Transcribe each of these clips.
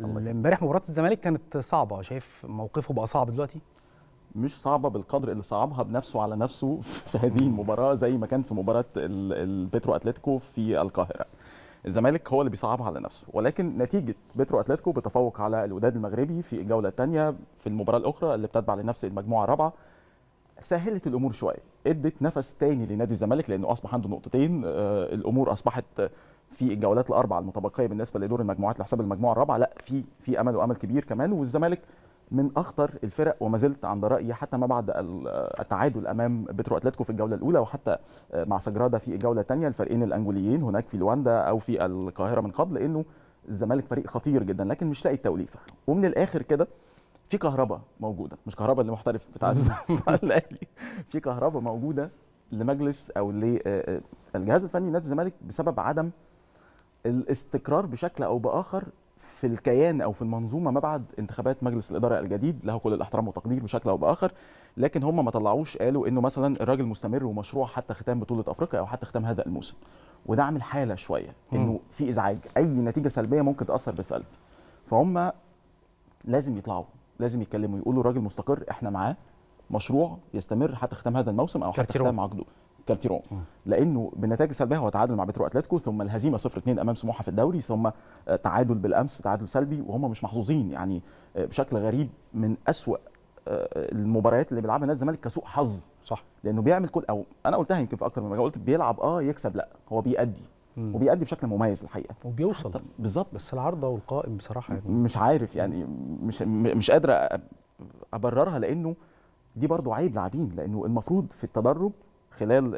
امبارح مباراه الزمالك كانت صعبه شايف موقفه بقى صعب دلوقتي مش صعبه بالقدر اللي صعبها بنفسه على نفسه في هذه المباراه زي ما كان في مباراه البترو اتلتيكو في القاهره الزمالك هو اللي بيصعبها على نفسه ولكن نتيجه بترو اتلتيكو بتفوق على الوداد المغربي في الجوله الثانيه في المباراه الاخرى اللي بتتبع لنفس المجموعه الرابعه سهلت الامور شويه ادت نفس تاني لنادي الزمالك لانه اصبح عنده نقطتين آه، الامور اصبحت في الجولات الاربعه المتبقيه بالنسبه لدور المجموعات لحساب المجموعه الرابعه لا في في امل وامل كبير كمان والزمالك من اخطر الفرق وما زلت عند رايي حتى ما بعد التعادل امام بترو اتلتيكو في الجوله الاولى وحتى آه، مع سجرادا في الجوله الثانيه الفريقين الانجوليين هناك في لواندا او في القاهره من قبل انه الزمالك فريق خطير جدا لكن مش لاقي التوليفه ومن الاخر كده في كهرباء موجوده مش كهرباء اللي محترف بتاع الاهلي في كهرباء موجوده لمجلس او للجهاز آه، آه، الفني نادي الزمالك بسبب عدم الاستقرار بشكل او باخر في الكيان او في المنظومه ما بعد انتخابات مجلس الاداره الجديد له كل الاحترام والتقدير بشكل او باخر لكن هم ما طلعوش قالوا انه مثلا الراجل مستمر ومشروع حتى ختام بطوله افريقيا او حتى ختام هذا الموسم وده عامل حاله شويه انه في ازعاج اي نتيجه سلبيه ممكن تاثر بسلب فهم لازم يطلعوا لازم يتكلموا يقولوا الراجل مستقر احنا معاه مشروع يستمر حتى ختام هذا الموسم او حتى ختام عقده كارتيرون آه. لانه بالنتائج السلبيه هو تعادل مع بترو اتلتيكو ثم الهزيمه 0 2 امام سموحه في الدوري ثم آه، تعادل بالامس تعادل سلبي وهم مش محظوظين يعني آه، بشكل غريب من اسوء المباريات اللي بيلعبها نادي الزمالك كسوء حظ صح لانه بيعمل كل او انا قلتها يمكن في اكتر من مره قلت بيلعب اه يكسب لا هو بيأدي مم. وبيأدي بشكل مميز الحقيقه وبيوصل بالظبط بس العارضه والقائم بصراحه يعني. مش عارف يعني مش مش قادر ابررها لانه دي برضو عيب لاعبين لانه المفروض في التدرب خلال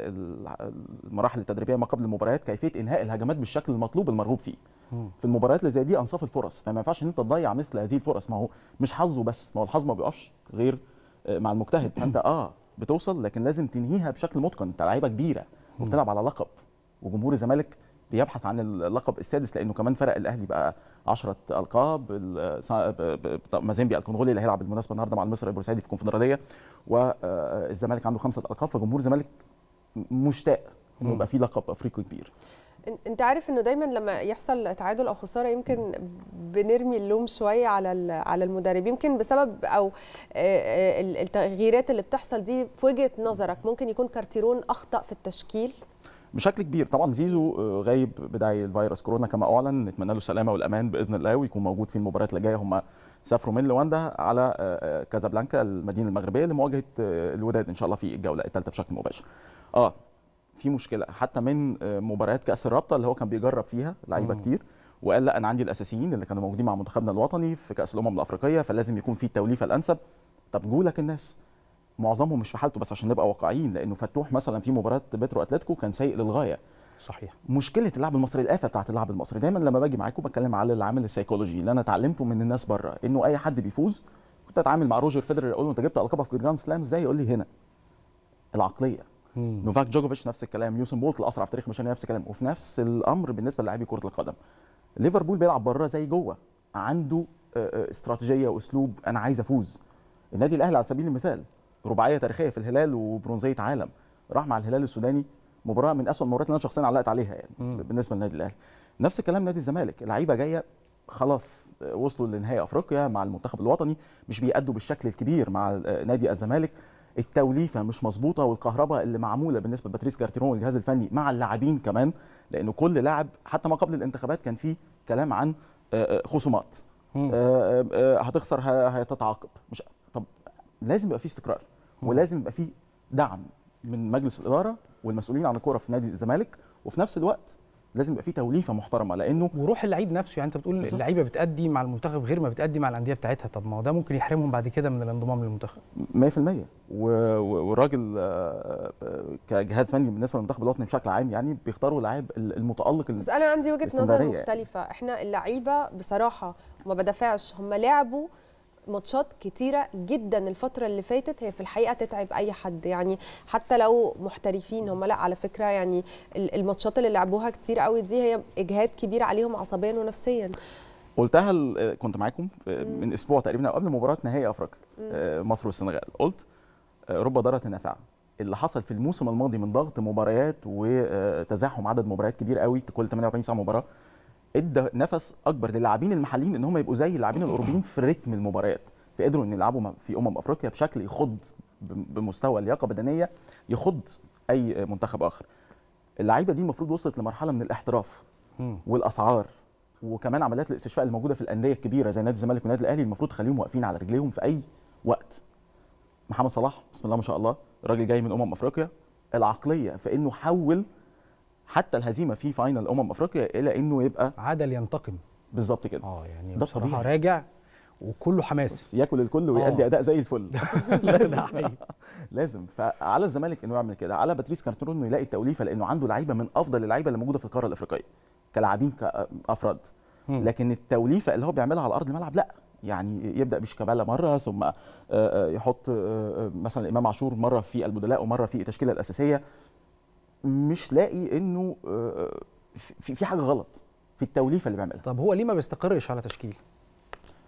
المراحل التدريبيه ما قبل المباريات كيفيه انهاء الهجمات بالشكل المطلوب المرغوب فيه في المباريات اللي زي دي انصاف الفرص فما ينفعش ان انت تضيع مثل هذه الفرص ما هو مش حظه بس ما هو الحظ ما بيقفش غير آه، مع المجتهد فانت اه بتوصل لكن لازم تنهيها بشكل متقن انت لعيبه كبيره وبتلعب على لقب وجمهور الزمالك بيبحث عن اللقب السادس لانه كمان فرق الاهلي بقى 10 القاب مازيمبي الكونغولي اللي هيلعب بالمناسبه النهارده مع المصري البورسعيدي في الكونفدراليه والزمالك آه، عنده خمسه القاب فجمهور الزمالك مشتاق انه يبقى في لقب افريقي كبير انت عارف انه دايما لما يحصل تعادل او خساره يمكن بنرمي اللوم شويه على على المدرب يمكن بسبب او آه، آه، التغييرات اللي بتحصل دي في وجهه نظرك ممكن يكون كارتيرون اخطا في التشكيل بشكل كبير طبعا زيزو آه، غايب بداعي الفيروس كورونا كما اعلن نتمنى له السلامه والامان باذن الله ويكون موجود في المباريات اللي جايه هم سافروا من لواندا على آه، آه، كازابلانكا المدينه المغربيه لمواجهه الوداد ان شاء الله في الجوله الثالثه بشكل مباشر اه في مشكله حتى من مباريات كاس الرابطه اللي هو كان بيجرب فيها لعيبه كتير وقال لا انا عندي الاساسيين اللي كانوا موجودين مع منتخبنا الوطني في كاس الامم الافريقيه فلازم يكون في التوليفه الانسب طب جولك الناس معظمهم مش في حالته بس عشان نبقى واقعيين لانه فتوح مثلا في مباراه بترو اتلتيكو كان سيء للغايه صحيح مشكله اللاعب المصري الافه بتاعت اللاعب المصري دايما لما باجي معاكم بتكلم على العامل السيكولوجي اللي انا اتعلمته من الناس بره انه اي حد بيفوز كنت اتعامل مع روجر فيدرر اقول له انت جبت القبه في جراند سلام ازاي يقول لي هنا العقليه مم. نوفاك جوكوفيتش نفس الكلام يوسن بولت الاسرع في تاريخ مشان نفس الكلام وفي نفس الامر بالنسبه للاعبي كره القدم ليفربول بيلعب بره زي جوه عنده آه، آه، استراتيجيه واسلوب انا عايز افوز النادي الاهلي على سبيل المثال رباعيه تاريخيه في الهلال وبرونزيه عالم راح مع الهلال السوداني مباراه من اسوء المباريات اللي انا شخصيا علقت عليها يعني مم. بالنسبه للنادي الاهلي نفس الكلام نادي الزمالك لعيبه جايه خلاص آه، وصلوا لنهائي افريقيا مع المنتخب الوطني مش بيأدوا بالشكل الكبير مع آه، نادي الزمالك التوليفه مش مظبوطه والكهرباء اللي معموله بالنسبه لباتريس كارتيرون والجهاز الفني مع اللاعبين كمان لان كل لاعب حتى ما قبل الانتخابات كان في كلام عن آه، خصومات هتخسر هتتعاقب مش لازم يبقى في استقرار ولازم يبقى في دعم من مجلس الاداره والمسؤولين عن الكوره في نادي الزمالك وفي نفس الوقت لازم يبقى في توليفه محترمه لانه وروح اللعيب نفسه يعني انت بتقول اللعيبه بتأدي مع المنتخب غير ما بتأدي مع الانديه بتاعتها طب ما هو ده ممكن يحرمهم بعد كده من الانضمام للمنتخب 100% والراجل آه، آه، كجهاز فني بالنسبه للمنتخب الوطني بشكل عام يعني بيختاروا اللاعب المتالق بس انا عندي وجهه نظر مختلفه احنا اللعيبه بصراحه ما بدافعش هم لعبوا ماتشات كتيرة جدا الفترة اللي فاتت هي في الحقيقة تتعب أي حد يعني حتى لو محترفين هم لا على فكرة يعني الماتشات اللي لعبوها كتير قوي دي هي إجهاد كبير عليهم عصبيا ونفسيا قلتها كنت معاكم آه، من اسبوع تقريبا او قبل مباراه نهائي افريقيا آه، مصر والسنغال قلت آه، رب ضاره نافعه اللي حصل في الموسم الماضي من ضغط مباريات وتزاحم عدد مباريات كبير قوي كل 48 ساعه مباراه ادى نفس اكبر للاعبين المحليين ان هم يبقوا زي اللاعبين الاوروبيين في رتم المباريات فقدروا ان يلعبوا في امم افريقيا بشكل يخض بمستوى لياقه بدنيه يخض اي منتخب اخر اللعيبه دي المفروض وصلت لمرحله من الاحتراف والاسعار وكمان عمليات الاستشفاء الموجوده في الانديه الكبيره زي نادي الزمالك والنادي الاهلي المفروض تخليهم واقفين على رجليهم في اي وقت محمد صلاح بسم الله ما شاء الله راجل جاي من امم افريقيا العقليه في انه حول حتى الهزيمه في فاينل امم افريقيا الى انه يبقى عدل ينتقم بالظبط كده اه يعني ده بصراحه راجع وكله حماس ياكل الكل آه. ويؤدي اداء زي الفل لازم لازم فعلى الزمالك انه يعمل كده على باتريس كارترون انه يلاقي التوليفه لانه عنده لعيبه من افضل اللعيبه اللي موجوده في القاره الافريقيه كلاعبين كافراد لكن التوليفه اللي هو بيعملها على ارض الملعب لا يعني يبدا بشيكابالا مره ثم آه، آه، يحط مثلا امام عاشور مره في البدلاء ومره في التشكيله الاساسيه مش لاقي انه آه، آه، في حاجه غلط في التوليفه اللي بيعملها طب هو ليه ما بيستقرش على تشكيل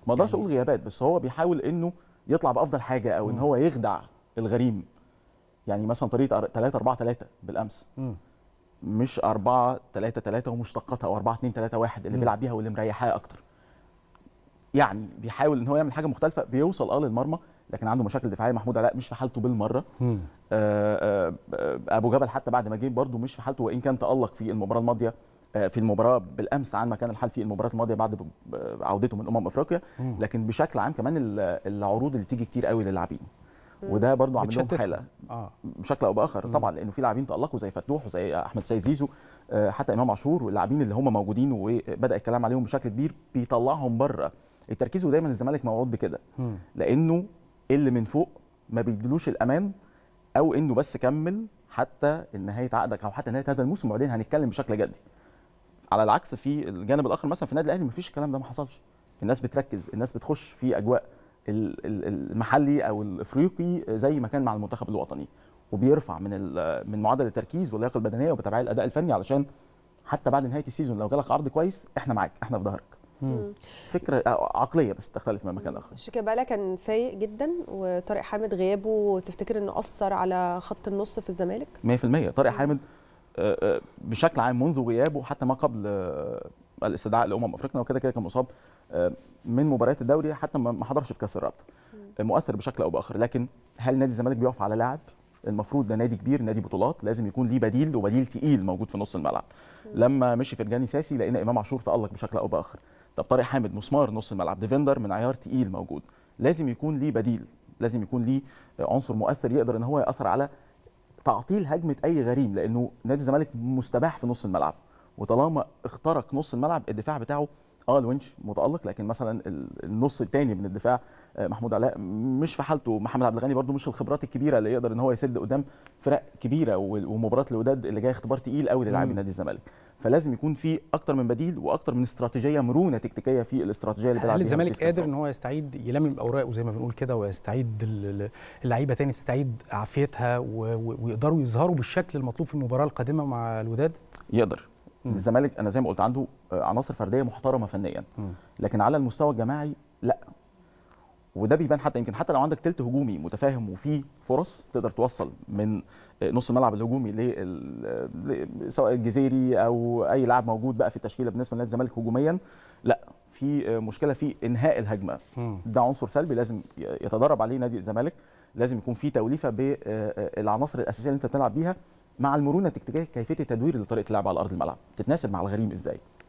ما اقدرش يعني اقول غيابات بس هو بيحاول انه يطلع بافضل حاجه او ان هو يخدع الغريم يعني مثلا طريقه 3 4 3 بالامس م. مش 4 3 3 ومشتقاتها او 4 2 3 1 اللي م. بيلعب بيها واللي مريحاه اكتر يعني بيحاول ان هو يعمل حاجه مختلفه بيوصل اه للمرمى لكن عنده مشاكل دفاعيه محمود علاء مش في حالته بالمره آآ آآ آه، آه، آه، ابو جبل حتى بعد ما جه برده مش في حالته وان كان تالق في المباراه الماضيه في المباراه بالامس عن ما كان الحال في المباراه الماضيه بعد عودته من امم افريقيا لكن بشكل عام كمان العروض اللي تيجي كتير قوي للاعبين وده برضو عامل لهم حاله آه. بشكل او باخر طبعا لانه في لاعبين تالقوا زي فتوح وزي احمد سيد زيزو حتى امام عاشور واللاعبين اللي هم موجودين وبدا الكلام عليهم بشكل كبير بيطلعهم بره التركيز ودايما الزمالك موعود بكده لانه اللي من فوق ما بيدلوش الامان او انه بس كمل حتى نهايه عقدك او حتى نهايه هذا الموسم وبعدين هنتكلم بشكل جدي على العكس في الجانب الاخر مثلا في النادي الاهلي مفيش الكلام ده ما حصلش الناس بتركز الناس بتخش في اجواء المحلي او الافريقي زي ما كان مع المنتخب الوطني وبيرفع من من معدل التركيز واللياقه البدنيه وبتابعيه الاداء الفني علشان حتى بعد نهايه السيزون لو جالك عرض كويس احنا معاك احنا في ظهرك فكره آه، عقليه بس تختلف من مكان اخر شيكابالا كان فايق جدا وطارق حامد غيابه تفتكر انه اثر على خط النص في الزمالك 100% طارق حامد آه، آه، بشكل عام منذ غيابه حتى ما قبل الاستدعاء لامم افريقيا وكده كده كان مصاب من مباريات الدوري حتى ما حضرش في كاس الرابطه مؤثر بشكل او باخر لكن هل نادي الزمالك بيقف على لاعب المفروض ده نادي كبير نادي بطولات لازم يكون ليه بديل وبديل تقيل موجود في نص الملعب لما مشي فرجاني ساسي لقينا امام عاشور تالق بشكل او باخر طب طارق حامد مسمار نص الملعب ديفندر من عيار تقيل موجود لازم يكون ليه بديل لازم يكون ليه عنصر مؤثر يقدر ان هو ياثر على تعطيل هجمه اي غريم لانه نادي الزمالك مستباح في نص الملعب وطالما اخترق نص الملعب الدفاع بتاعه اه الونش متالق لكن مثلا النص الثاني من الدفاع آه، محمود علاء مش في حالته محمد عبد الغني برده مش الخبرات الكبيره اللي يقدر ان هو يسد قدام فرق كبيره ومباراه الوداد اللي جايه اختبار تقيل قوي للاعبي نادي الزمالك فلازم يكون في اكتر من بديل واكتر من استراتيجيه مرونه تكتيكيه في الاستراتيجيه اللي بيلعب الزمالك قادر ان هو يستعيد يلمم اوراقه زي ما بنقول كده ويستعيد اللعيبه تاني تستعيد عافيتها ويقدروا يظهروا بالشكل المطلوب في المباراه القادمه مع الوداد يقدر الزمالك انا زي ما قلت عنده آه، عناصر فرديه محترمه فنيا لكن على المستوى الجماعي لا وده بيبان حتى يمكن حتى لو عندك تلت هجومي متفاهم وفيه فرص تقدر توصل من آه، نص الملعب الهجومي ل سواء الجزيري او اي لاعب موجود بقى في التشكيله بالنسبه لنادي الزمالك هجوميا لا في آه، مشكله في انهاء الهجمه ده عنصر سلبي لازم يتدرب عليه نادي الزمالك لازم يكون في توليفه بالعناصر الاساسيه اللي انت بتلعب بيها مع المرونه التكتيكيه كيفيه التدوير لطريقه اللعب على ارض الملعب تتناسب مع الغريم ازاي